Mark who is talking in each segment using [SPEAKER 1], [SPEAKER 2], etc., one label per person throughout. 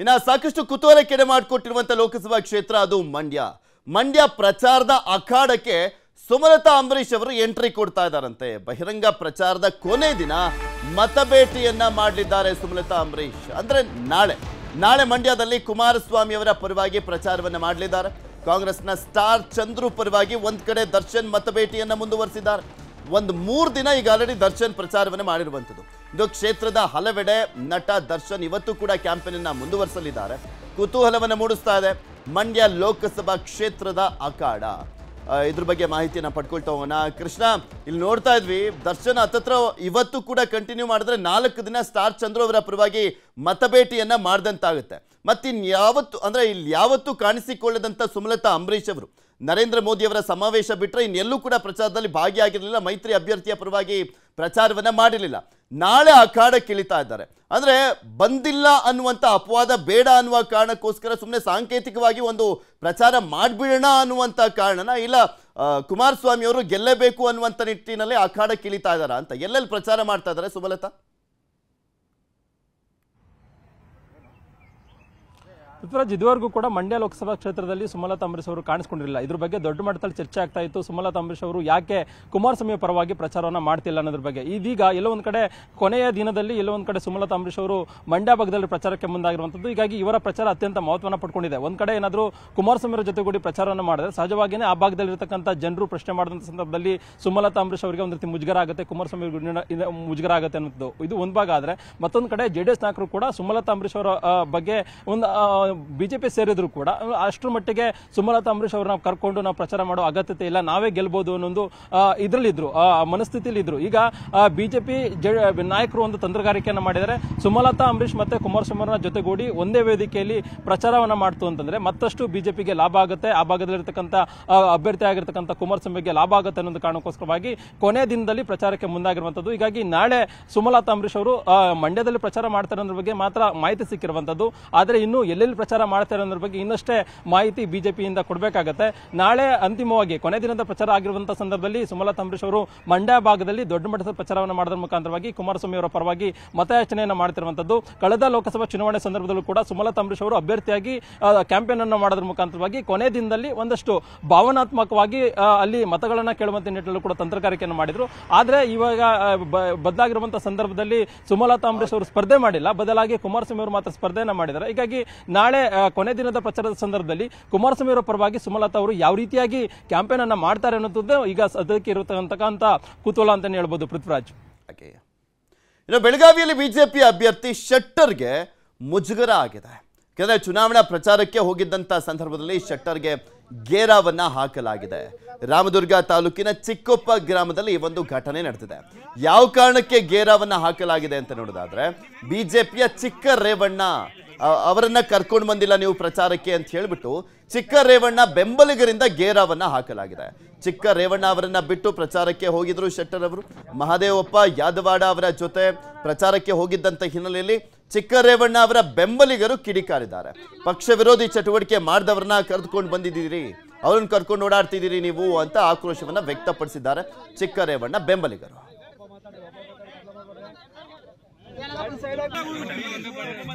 [SPEAKER 1] ಇನ್ನು ಸಾಕಷ್ಟು ಕುತೂಹಲಕ್ಕೆಡೆ ಮಾಡಿಕೊಟ್ಟಿರುವಂಥ ಲೋಕಸಭಾ ಕ್ಷೇತ್ರ ಅದು ಮಂಡ್ಯ ಮಂಡ್ಯ ಪ್ರಚಾರದ ಅಖಾಡಕ್ಕೆ ಸುಮಲತಾ ಅಂಬರೀಷ್ ಅವರು ಎಂಟ್ರಿ ಕೊಡ್ತಾ ಇದ್ದಾರಂತೆ ಬಹಿರಂಗ ಪ್ರಚಾರದ ಕೊನೆ ದಿನ ಮತಭೇಟಿಯನ್ನ ಮಾಡಲಿದ್ದಾರೆ ಸುಮಲತಾ ಅಂಬರೀಷ್ ಅಂದ್ರೆ ನಾಳೆ ನಾಳೆ ಮಂಡ್ಯದಲ್ಲಿ ಕುಮಾರಸ್ವಾಮಿ ಅವರ ಪರವಾಗಿ ಪ್ರಚಾರವನ್ನು ಮಾಡಲಿದ್ದಾರೆ ಕಾಂಗ್ರೆಸ್ನ ಸ್ಟಾರ್ ಚಂದ್ರು ಪರವಾಗಿ ಒಂದ್ ಕಡೆ ದರ್ಶನ್ ಮತಬೇಟಿಯನ್ನ ಮುಂದುವರಿಸಿದ್ದಾರೆ ಒಂದು ಮೂರು ದಿನ ಈಗ ಆಲ್ರೆಡಿ ದರ್ಶನ್ ಪ್ರಚಾರವನ್ನು ಮಾಡಿರುವಂಥದ್ದು ಇದು ಕ್ಷೇತ್ರದ ಹಲವೆಡೆ ನಟ ದರ್ಶನ್ ಇವತ್ತು ಕೂಡ ಅನ್ನ ಮುಂದುವರಿಸಲಿದ್ದಾರೆ ಕುತೂಹಲವನ್ನು ಮೂಡಿಸ್ತಾ ಇದೆ ಮಂಡ್ಯ ಲೋಕಸಭಾ ಕ್ಷೇತ್ರದ ಅಖಾಡ ಇದ್ರ ಬಗ್ಗೆ ಮಾಹಿತಿಯನ್ನು ಪಡ್ಕೊಳ್ತಾ ಹೋಗೋಣ ಕೃಷ್ಣ ಇಲ್ಲಿ ನೋಡ್ತಾ ಇದ್ವಿ ದರ್ಶನ್ ಹತ್ತತ್ರ ಇವತ್ತು ಕೂಡ ಕಂಟಿನ್ಯೂ ಮಾಡಿದ್ರೆ ನಾಲ್ಕು ದಿನ ಸ್ಟಾರ್ ಚಂದ್ರ ಅವರ ಪರವಾಗಿ ಮತಭೇಟಿಯನ್ನು ಮಾಡಿದಂತಾಗುತ್ತೆ ಯಾವತ್ತು ಅಂದರೆ ಇಲ್ಲಿ ಯಾವತ್ತೂ ಕಾಣಿಸಿಕೊಳ್ಳದಂಥ ಸುಮಲತಾ ಅಂಬರೀಷ್ ಅವರು ನರೇಂದ್ರ ಮೋದಿಯವರ ಸಮಾವೇಶ ಬಿಟ್ಟರೆ ಇನ್ನೆಲ್ಲೂ ಕೂಡ ಪ್ರಚಾರದಲ್ಲಿ ಭಾಗಿಯಾಗಿರಲಿಲ್ಲ ಮೈತ್ರಿ ಅಭ್ಯರ್ಥಿಯ ಪರವಾಗಿ ಪ್ರಚಾರವನ್ನ ಮಾಡಿರಲಿಲ್ಲ ನಾಳೆ ಕಿಳಿತಾ ಇದ್ದಾರೆ ಅಂದರೆ ಬಂದಿಲ್ಲ ಅನ್ನುವಂಥ ಅಪವಾದ ಬೇಡ ಅನ್ನುವ ಕಾರಣಕ್ಕೋಸ್ಕರ ಸುಮ್ಮನೆ ಸಾಂಕೇತಿಕವಾಗಿ ಒಂದು ಪ್ರಚಾರ ಮಾಡ್ಬಿಡೋಣ ಅನ್ನುವಂಥ ಕಾರಣನ ಇಲ್ಲ ಅವರು ಗೆಲ್ಲಬೇಕು ಅನ್ನುವಂಥ ನಿಟ್ಟಿನಲ್ಲಿ ಕಿಳಿತಾ ಇದ್ದಾರಾ ಅಂತ ಎಲ್ಲೆಲ್ಲಿ ಪ್ರಚಾರ ಮಾಡ್ತಾ ಇದ್ದಾರೆ ಸುಮಲತಾ
[SPEAKER 2] ಪೃಥ್ವಿರಾಜ್ ಇದುವರೆಗೂ ಕೂಡ ಮಂಡ್ಯ ಲೋಕಸಭಾ ಕ್ಷೇತ್ರದಲ್ಲಿ ಸುಮಲತಾ ಅಂಬರೀಶ್ ಅವರು ಕಾಣಿಸ್ಕೊಂಡಿರಲಿಲ್ಲ ಇದ್ರ ಬಗ್ಗೆ ದೊಡ್ಡ ಮಟ್ಟದಲ್ಲಿ ಚರ್ಚೆ ಆಗ್ತಾ ಇತ್ತು ಸುಮಲತಾ ಅಂಬರೀಶ್ ಅವರು ಯಾಕೆ ಕುಮಾರಸ್ವಾಮಿ ಪರವಾಗಿ ಪ್ರಚಾರವನ್ನು ಮಾಡ್ತಿಲ್ಲ ಅನ್ನೋದ್ರ ಬಗ್ಗೆ ಇದೀಗ ಎಲ್ಲೊಂದು ಕಡೆ ಕೊನೆಯ ದಿನದಲ್ಲಿ ಎಲ್ಲೊಂದು ಕಡೆ ಸುಮಲತಾ ಅಂಬರೀಶ್ ಅವರು ಮಂಡ್ಯ ಭಾಗದಲ್ಲಿ ಪ್ರಚಾರಕ್ಕೆ ಮುಂದಾಗಿರುವಂಥದ್ದು ಹೀಗಾಗಿ ಇವರ ಪ್ರಚಾರ ಅತ್ಯಂತ ಮಹತ್ವವನ್ನು ಪಡ್ಕೊಂಡಿದೆ ಒಂದು ಕಡೆ ಏನಾದರೂ ಕುಮಾರಸ್ವಾಮಿ ಅವರ ಜೊತೆಗೂಡಿ ಪ್ರಚಾರವನ್ನು ಮಾಡಿದ್ರೆ ಸಹಜವಾಗಿಯೇ ಆ ಭಾಗದಲ್ಲಿರತಕ್ಕಂಥ ಜನರು ಪ್ರಶ್ನೆ ಮಾಡಿದಂಥ ಸಂದರ್ಭದಲ್ಲಿ ಸುಮಲತಾ ಅಂಬರೀಶ್ ಅವರಿಗೆ ಒಂದು ರೀತಿ ಮುಜುಗರ ಆಗುತ್ತೆ ಕುಮಾರಸ್ವಾಮಿ ಮುಜುಗರ ಆಗುತ್ತೆ ಅನ್ನೋದು ಇದು ಒಂದು ಭಾಗ ಆದರೆ ಮತ್ತೊಂದು ಕಡೆ ಜೆಡಿಎಸ್ ನಾಯಕರು ಕೂಡ ಸುಮಲತಾ ಅಂಬರೀಶ್ ಅವರ ಬಗ್ಗೆ ಒಂದು ಬಿಜೆಪಿ ಸೇರಿದ್ರು ಕೂಡ ಅಷ್ಟರ ಮಟ್ಟಿಗೆ ಸುಮಲತಾ ಅಂಬರೀಷ್ ಅವ್ರನ್ನ ಕರ್ಕೊಂಡು ನಾವು ಪ್ರಚಾರ ಮಾಡೋ ಅಗತ್ಯತೆ ಇಲ್ಲ ನಾವೇ ಗೆಲ್ಬೋದು ಅನ್ನೊಂದು ಇದರಲ್ಲಿದ್ದರು ಇದ್ರು ಈಗ ಬಿ ಜೆ ಪಿ ನಾಯಕರು ಒಂದು ತಂತ್ರಗಾರಿಕೆಯನ್ನು ಮಾಡಿದರೆ ಸುಮಲತಾ ಅಂಬರೀಷ್ ಮತ್ತು ಕುಮಾರಸ್ವಾಮಿಯವ್ರನ್ನ ಜೊತೆಗೂಡಿ ಒಂದೇ ವೇದಿಕೆಯಲ್ಲಿ ಪ್ರಚಾರವನ್ನು ಮಾಡ್ತು ಅಂತಂದರೆ ಮತ್ತಷ್ಟು ಬಿಜೆಪಿಗೆ ಲಾಭ ಆಗುತ್ತೆ ಆ ಭಾಗದಲ್ಲಿರ್ತಕ್ಕಂಥ ಅಭ್ಯರ್ಥಿ ಆಗಿರ್ತಕ್ಕಂಥ ಕುಮಾರಸ್ವಾಮಿಗೆ ಲಾಭ ಆಗುತ್ತೆ ಅನ್ನೋದು ಕಾರಣಕ್ಕೋಸ್ಕರವಾಗಿ ಕೊನೆ ದಿನದಲ್ಲಿ ಪ್ರಚಾರಕ್ಕೆ ಮುಂದಾಗಿರುವಂಥದ್ದು ಹೀಗಾಗಿ ನಾಳೆ ಸುಮಲತಾ ಅಂಬರೀಷ್ ಅವರು ಮಂಡ್ಯದಲ್ಲಿ ಪ್ರಚಾರ ಮಾಡ್ತಾರೆ ಅನ್ನೋದ್ರ ಬಗ್ಗೆ ಮಾತ್ರ ಮಾಹಿತಿ ಸಿಕ್ಕಿರುವಂಥದ್ದು ಆದರೆ ಇನ್ನು ಎಲ್ಲೆಲ್ಲಿ ಪ್ರಚಾರ ಮಾಡ್ತಾರೆ ಅನ್ನೋದ್ರ ಬಗ್ಗೆ ಇನ್ನಷ್ಟೇ ಮಾಹಿತಿ ಬಿಜೆಪಿಯಿಂದ ಕೊಡಬೇಕಾಗತ್ತೆ ನಾಳೆ ಅಂತಿಮವಾಗಿ ಕೊನೆ ದಿನದ ಪ್ರಚಾರ ಆಗಿರುವಂತಹ ಸಂದರ್ಭದಲ್ಲಿ ಸುಮಲತಾ ಅಂಬರೀಶ್ ಅವರು ಮಂಡ್ಯ ಭಾಗದಲ್ಲಿ ದೊಡ್ಡ ಮಟ್ಟದ ಪ್ರಚಾರವನ್ನು ಮಾಡೋದ್ರ ಮುಖಾಂತರವಾಗಿ ಕುಮಾರಸ್ವಾಮಿ ಅವರ ಪರವಾಗಿ ಮತಯಾಚನೆಯನ್ನು ಮಾಡುತ್ತಿರುವಂತದ್ದು ಕಳೆದ ಲೋಕಸಭಾ ಚುನಾವಣೆ ಸಂದರ್ಭದಲ್ಲೂ ಕೂಡ ಸುಮಲತಾ ಅಂಬರೀಶ್ ಅವರು ಅಭ್ಯರ್ಥಿಯಾಗಿ ಕ್ಯಾಂಪೇನ್ ಅನ್ನು ಮಾಡೋದ್ರ ಮುಖಾಂತರವಾಗಿ ಕೊನೆ ದಿನದಲ್ಲಿ ಒಂದಷ್ಟು ಭಾವನಾತ್ಮಕವಾಗಿ ಅಲ್ಲಿ ಮತಗಳನ್ನು ಕೇಳುವಂತ ನಿಟ್ಟಿನಲ್ಲೂ ಕೂಡ ತಂತ್ರಗಾರಿಕೆಯನ್ನು ಮಾಡಿದ್ರು ಆದರೆ ಇವಾಗ ಬದಲಾಗಿರುವಂತಹ ಸಂದರ್ಭದಲ್ಲಿ ಸುಮಲತಾ ಅಂಬರೀಶ್ ಅವರು ಸ್ಪರ್ಧೆ ಮಾಡಿಲ್ಲ ಬದಲಾಗಿ ಕುಮಾರಸ್ವಾಮಿ ಅವರು ಮಾತ್ರ ಸ್ಪರ್ಧೆಯನ್ನು ಮಾಡಿದ್ದಾರೆ ಹೀಗಾಗಿ ನಾಳೆ ನಾಳೆ ಕೊನೆ ದಿನದ ಪ್ರಚಾರದ ಸಂದರ್ಭದಲ್ಲಿ ಕುಮಾರಸ್ವಾಮಿ ಅವರ ಪರವಾಗಿ ಸುಮಲತಾ ಅವರು ಯಾವ ರೀತಿಯಾಗಿ ಕ್ಯಾಂಪೇನ್ ಅನ್ನ ಮಾಡ್ತಾರೆ ಅನ್ನೋದು ಈಗ ಸದ್ಯಕ್ಕೆ ಇರತಕ್ಕಂತ ಕುತೂಹಲ ಅಂತ ಹೇಳ್ಬೋದು ಪೃಥ್ವಿರಾಜ್
[SPEAKER 1] ಇನ್ನು ಬೆಳಗಾವಿಯಲ್ಲಿ ಬಿಜೆಪಿ ಅಭ್ಯರ್ಥಿ ಶೆಟ್ಟರ್ಗೆ ಮುಜುಗರ ಆಗಿದೆ ಯಾಕಂದ್ರೆ ಚುನಾವಣಾ ಪ್ರಚಾರಕ್ಕೆ ಹೋಗಿದ್ದಂತ ಸಂದರ್ಭದಲ್ಲಿ ಶೆಟ್ಟರ್ಗೆ ಗೇರಾವನ್ನ ಹಾಕಲಾಗಿದೆ ರಾಮದುರ್ಗ ತಾಲೂಕಿನ ಚಿಕ್ಕೊಪ್ಪ ಗ್ರಾಮದಲ್ಲಿ ಒಂದು ಘಟನೆ ನಡೆದಿದೆ ಯಾವ ಕಾರಣಕ್ಕೆ ಗೇರಾವನ್ನ ಹಾಕಲಾಗಿದೆ ಅಂತ ನೋಡೋದಾದ್ರೆ ಬಿಜೆಪಿಯ ಚಿಕ್ಕ ರೇವಣ್ಣ ಅವರನ್ನ ಕರ್ಕೊಂಡು ಬಂದಿಲ್ಲ ನೀವು ಪ್ರಚಾರಕ್ಕೆ ಅಂತ ಹೇಳಿಬಿಟ್ಟು ಚಿಕ್ಕ ರೇವಣ್ಣ ಬೆಂಬಲಿಗರಿಂದ ಗೇರಾವನ್ನ ಹಾಕಲಾಗಿದೆ ಚಿಕ್ಕ ರೇವಣ್ಣ ಅವರನ್ನ ಬಿಟ್ಟು ಪ್ರಚಾರಕ್ಕೆ ಹೋಗಿದ್ರು ಶೆಟ್ಟರ್ ಅವರು ಮಹಾದೇವಪ್ಪ ಯಾದವಾಡ ಅವರ ಜೊತೆ ಪ್ರಚಾರಕ್ಕೆ ಹೋಗಿದ್ದಂತ ಹಿನ್ನೆಲೆಯಲ್ಲಿ ಚಿಕ್ಕ ರೇವಣ್ಣ ಅವರ ಬೆಂಬಲಿಗರು ಕಿಡಿಕಾರಿದ್ದಾರೆ ಪಕ್ಷ ವಿರೋಧಿ ಚಟುವಟಿಕೆ ಮಾಡಿದವ್ರನ್ನ ಕರೆದುಕೊಂಡು ಬಂದಿದ್ದೀರಿ ಅವ್ರನ್ನ ಕರ್ಕೊಂಡು ಓಡಾಡ್ತಿದ್ದೀರಿ ನೀವು ಅಂತ ಆಕ್ರೋಶವನ್ನ ವ್ಯಕ್ತಪಡಿಸಿದ್ದಾರೆ ಚಿಕ್ಕ ರೇವಣ್ಣ ಬೆಂಬಲಿಗರು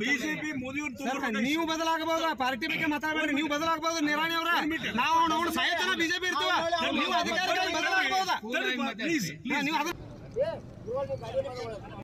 [SPEAKER 2] ಬಿಜೆಪಿ ನೀವು ಬದಲಾಗಬಹುದು ಪಾರ್ಟಿ ಬಗ್ಗೆ ಮಾತಾಡಬೇಡ್ರಿ ನೀವು ಬದಲಾಗಬಹುದು ನಿರಾಣಿ ಅವರ ನಾವು ನಾವು ಸಾಯತನ ಬಿಜೆಪಿ ಇರ್ತೀವ ನೀವು ಅಧಿಕಾರಿಗಳು ಬದಲಾಗಬಹುದಾ